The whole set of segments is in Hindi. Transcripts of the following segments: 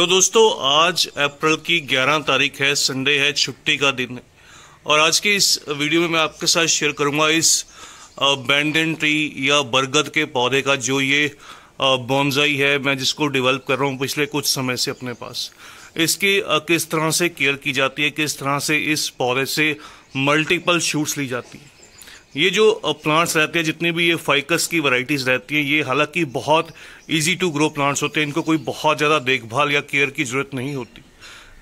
तो दोस्तों आज अप्रैल की 11 तारीख है संडे है छुट्टी का दिन है और आज के इस वीडियो में मैं आपके साथ शेयर करूंगा इस बैंडन ट्री या बरगद के पौधे का जो ये बॉन्जाई है मैं जिसको डेवलप कर रहा हूँ पिछले कुछ समय से अपने पास इसकी किस तरह से केयर की जाती है किस तरह से इस पौधे से मल्टीपल शूट्स ली जाती है ये जो प्लांट्स रहते हैं जितनी भी ये फाइकस की वैरायटीज रहती हैं ये हालांकि बहुत इजी टू ग्रो प्लांट्स होते हैं इनको कोई बहुत ज़्यादा देखभाल या केयर की ज़रूरत नहीं होती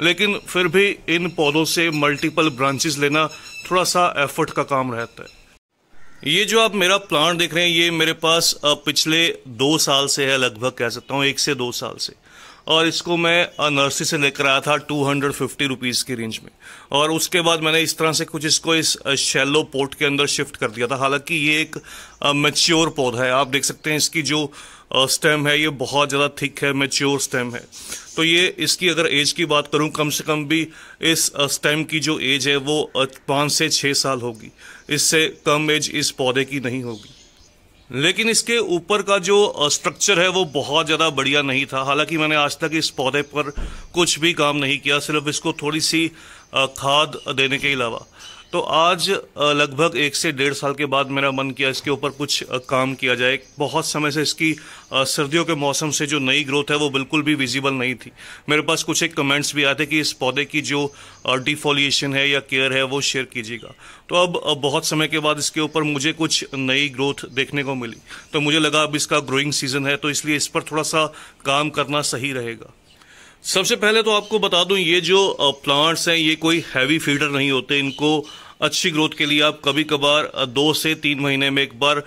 लेकिन फिर भी इन पौधों से मल्टीपल ब्रांचेस लेना थोड़ा सा एफर्ट का काम रहता है ये जो आप मेरा प्लांट देख रहे हैं ये मेरे पास पिछले दो साल से है लगभग कह सकता हूँ एक से दो साल से और इसको मैं नर्सरी से लेकर आया था टू हंड्रेड फिफ्टी रुपीज़ की रेंज में और उसके बाद मैंने इस तरह से कुछ इसको इस शेलो पोर्ट के अंदर शिफ्ट कर दिया था हालांकि ये एक मेच्योर पौधा है आप देख सकते हैं इसकी जो स्टेम है ये बहुत ज़्यादा थिक है मेच्योर स्टेम है तो ये इसकी अगर एज की बात करूँ कम से कम भी इस स्टेम की जो एज है वो पाँच से छः साल होगी इससे कम एज इस पौधे की नहीं होगी लेकिन इसके ऊपर का जो स्ट्रक्चर है वो बहुत ज़्यादा बढ़िया नहीं था हालांकि मैंने आज तक इस पौधे पर कुछ भी काम नहीं किया सिर्फ इसको थोड़ी सी खाद देने के अलावा तो आज लगभग एक से डेढ़ साल के बाद मेरा मन किया इसके ऊपर कुछ काम किया जाए बहुत समय से इसकी सर्दियों के मौसम से जो नई ग्रोथ है वो बिल्कुल भी विजिबल नहीं थी मेरे पास कुछ एक कमेंट्स भी आए थे कि इस पौधे की जो डिफोलिएशन है या केयर है वो शेयर कीजिएगा तो अब बहुत समय के बाद इसके ऊपर मुझे कुछ नई ग्रोथ देखने को मिली तो मुझे लगा अब इसका ग्रोइंग सीजन है तो इसलिए इस पर थोड़ा सा काम करना सही रहेगा सबसे पहले तो आपको बता दूं ये जो प्लांट्स हैं ये कोई हैवी फीडर नहीं होते इनको अच्छी ग्रोथ के लिए आप कभी कभार दो से तीन महीने में एक बार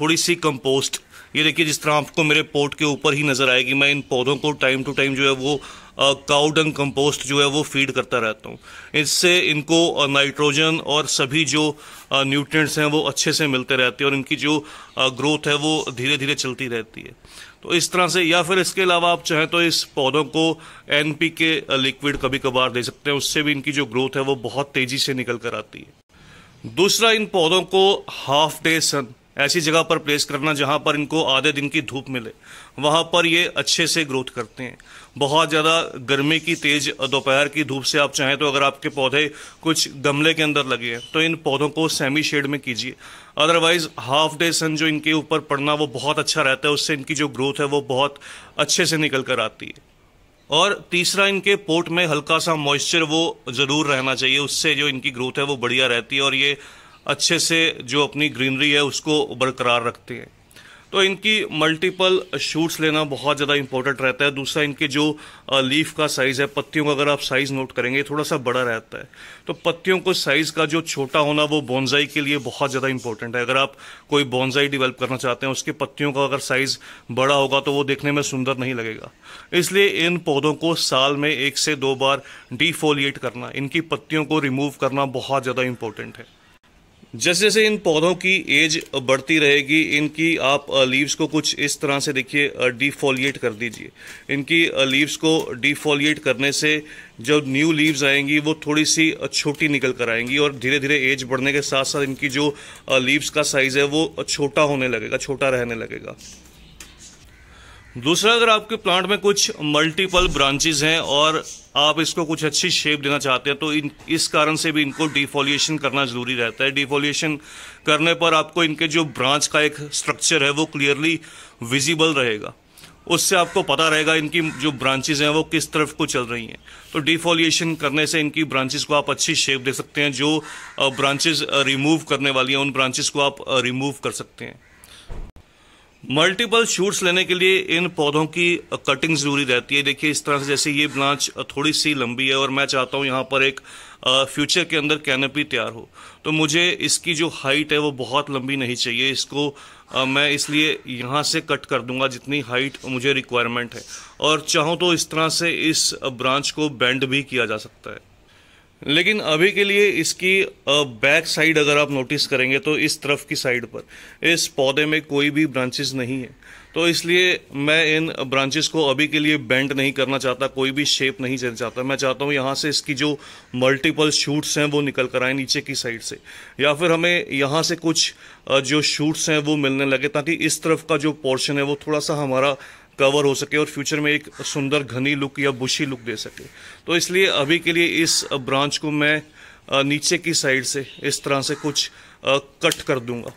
थोड़ी सी कंपोस्ट ये देखिए जिस तरह आपको मेरे पोर्ट के ऊपर ही नज़र आएगी मैं इन पौधों को टाइम टू टाइम जो है वो काउडंग कंपोस्ट जो है वो फीड करता रहता हूँ इससे इनको नाइट्रोजन और सभी जो न्यूट्रिएंट्स हैं वो अच्छे से मिलते रहते हैं और इनकी जो ग्रोथ है वो धीरे धीरे चलती रहती है तो इस तरह से या फिर इसके अलावा आप चाहें तो इस पौधों को एन के लिक्विड कभी कभार दे सकते हैं उससे भी इनकी जो ग्रोथ है वो बहुत तेज़ी से निकल कर आती है दूसरा इन पौधों को हाफ डे सन ऐसी जगह पर प्लेस करना जहाँ पर इनको आधे दिन की धूप मिले वहाँ पर ये अच्छे से ग्रोथ करते हैं बहुत ज़्यादा गर्मी की तेज़ दोपहर की धूप से आप चाहें तो अगर आपके पौधे कुछ गमले के अंदर लगे हैं तो इन पौधों को सेमी शेड में कीजिए अदरवाइज़ हाफ डे सन जो इनके ऊपर पड़ना वो बहुत अच्छा रहता है उससे इनकी जो ग्रोथ है वो बहुत अच्छे से निकल कर आती है और तीसरा इनके पोट में हल्का सा मॉइस्चर वो ज़रूर रहना चाहिए उससे जो इनकी ग्रोथ है वो बढ़िया रहती है और ये अच्छे से जो अपनी ग्रीनरी है उसको बरकरार रखते हैं तो इनकी मल्टीपल शूट्स लेना बहुत ज़्यादा इंपॉर्टेंट रहता है दूसरा इनके जो लीफ का साइज़ है पत्तियों का अगर आप साइज़ नोट करेंगे थोड़ा सा बड़ा रहता है तो पत्तियों को साइज़ का जो छोटा होना वो बॉन्जाई के लिए बहुत ज़्यादा इंपॉर्टेंट है अगर आप कोई बॉन्जाई डेवलप करना चाहते हैं उसके पत्तियों का अगर साइज़ बड़ा होगा तो वो देखने में सुंदर नहीं लगेगा इसलिए इन पौधों को साल में एक से दो बार डिफोलिएट करना इनकी पत्तियों को रिमूव करना बहुत ज़्यादा इंपॉर्टेंट है जैसे जैसे इन पौधों की एज बढ़ती रहेगी इनकी आप लीव्स को कुछ इस तरह से देखिए डिफोलिएट कर दीजिए इनकी लीव्स को डिफोलिएट करने से जो न्यू लीव्स आएंगी वो थोड़ी सी छोटी निकल कर आएंगी और धीरे धीरे एज बढ़ने के साथ साथ इनकी जो लीव्स का साइज़ है वो छोटा होने लगेगा छोटा रहने लगेगा दूसरा अगर आपके प्लांट में कुछ मल्टीपल ब्रांचेज हैं और आप इसको कुछ अच्छी शेप देना चाहते हैं तो इन इस कारण से भी इनको डिफोलिएशन करना ज़रूरी रहता है डिफोलिएशन करने पर आपको इनके जो ब्रांच का एक स्ट्रक्चर है वो क्लियरली विजिबल रहेगा उससे आपको पता रहेगा इनकी जो ब्रांचेज हैं वो किस तरफ को चल रही हैं तो डिफोलिएशन करने से इनकी ब्रांचेज को आप अच्छी शेप दे सकते हैं जो ब्रांचेज रिमूव करने वाली हैं उन ब्रांचेज को आप रिमूव कर सकते हैं मल्टीपल शूट्स लेने के लिए इन पौधों की कटिंग जरूरी रहती है देखिए इस तरह से जैसे ये ब्रांच थोड़ी सी लंबी है और मैं चाहता हूँ यहाँ पर एक फ्यूचर के अंदर कैनपी तैयार हो तो मुझे इसकी जो हाइट है वो बहुत लंबी नहीं चाहिए इसको आ, मैं इसलिए यहाँ से कट कर दूंगा जितनी हाइट मुझे रिक्वायरमेंट है और चाहूँ तो इस तरह से इस ब्रांच को बेंड भी किया जा सकता है लेकिन अभी के लिए इसकी बैक साइड अगर आप नोटिस करेंगे तो इस तरफ की साइड पर इस पौधे में कोई भी ब्रांचेस नहीं है तो इसलिए मैं इन ब्रांचेस को अभी के लिए बेंड नहीं करना चाहता कोई भी शेप नहीं देना चाहता मैं चाहता हूँ यहाँ से इसकी जो मल्टीपल शूट्स हैं वो निकल कर आए नीचे की साइड से या फिर हमें यहाँ से कुछ जो शूट्स हैं वो मिलने लगे ताकि इस तरफ का जो पोर्शन है वो थोड़ा सा हमारा कवर हो सके और फ्यूचर में एक सुंदर घनी लुक या बुशी लुक दे सके तो इसलिए अभी के लिए इस ब्रांच को मैं नीचे की साइड से इस तरह से कुछ कट कर दूंगा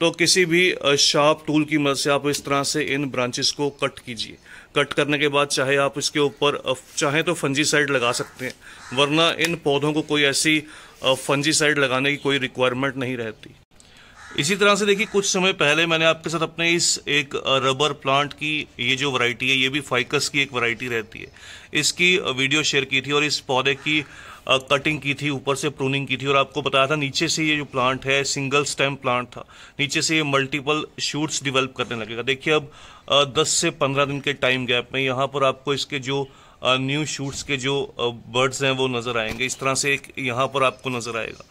तो किसी भी शार्प टूल की मदद से आप इस तरह से इन ब्रांचेस को कट कीजिए कट करने के बाद चाहे आप इसके ऊपर चाहे तो फंजी साइड लगा सकते हैं वरना इन पौधों को कोई ऐसी फंजी साइड लगाने की कोई रिक्वायरमेंट नहीं रहती इसी तरह से देखिए कुछ समय पहले मैंने आपके साथ अपने इस एक रबर प्लांट की ये जो वैरायटी है ये भी फाइकस की एक वैरायटी रहती है इसकी वीडियो शेयर की थी और इस पौधे की कटिंग की थी ऊपर से प्रूनिंग की थी और आपको बताया था नीचे से ये जो प्लांट है सिंगल स्टेम प्लांट था नीचे से ये मल्टीपल शूट्स डिवेल्प करने लगेगा देखिए अब दस से पंद्रह दिन के टाइम गैप में यहाँ पर आपको इसके जो न्यू शूट्स के जो बर्ड्स हैं वो नज़र आएंगे इस तरह से एक यहाँ पर आपको नज़र आएगा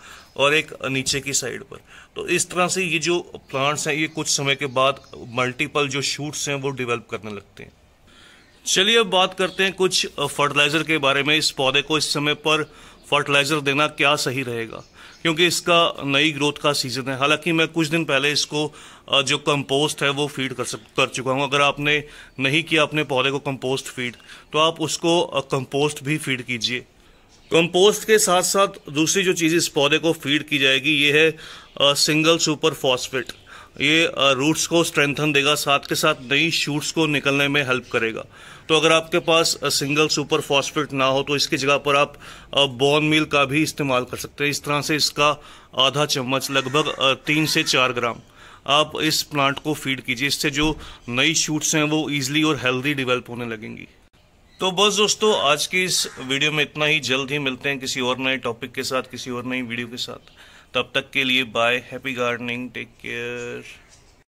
और एक नीचे की साइड पर तो इस तरह से ये जो प्लांट्स हैं ये कुछ समय के बाद मल्टीपल जो शूट्स हैं वो डिवेलप करने लगते हैं चलिए अब बात करते हैं कुछ फर्टिलाइज़र के बारे में इस पौधे को इस समय पर फर्टिलाइज़र देना क्या सही रहेगा क्योंकि इसका नई ग्रोथ का सीज़न है हालांकि मैं कुछ दिन पहले इसको जो कंपोस्ट है वो फीड कर सक कर चुका हूँ अगर आपने नहीं किया अपने पौधे को कंपोस्ट फीड तो आप उसको कंपोस्ट भी फीड कीजिए कंपोस्ट के साथ साथ दूसरी जो चीज़ इस पौधे को फीड की जाएगी ये है सिंगल सुपर फॉस्फेट ये रूट्स को स्ट्रेंथन देगा साथ के साथ नई शूट्स को निकलने में हेल्प करेगा तो अगर आपके पास सिंगल सुपर फॉस्फेट ना हो तो इसकी जगह पर आप बोन मिल का भी इस्तेमाल कर सकते हैं इस तरह से इसका आधा चम्मच लगभग तीन से चार ग्राम आप इस प्लांट को फीड कीजिए इससे जो नई शूट्स हैं वो ईजिली और हेल्दी डेवलप होने लगेंगी तो बस दोस्तों आज की इस वीडियो में इतना ही जल्द ही मिलते हैं किसी और नए टॉपिक के साथ किसी और नई वीडियो के साथ तब तक के लिए bye happy gardening take care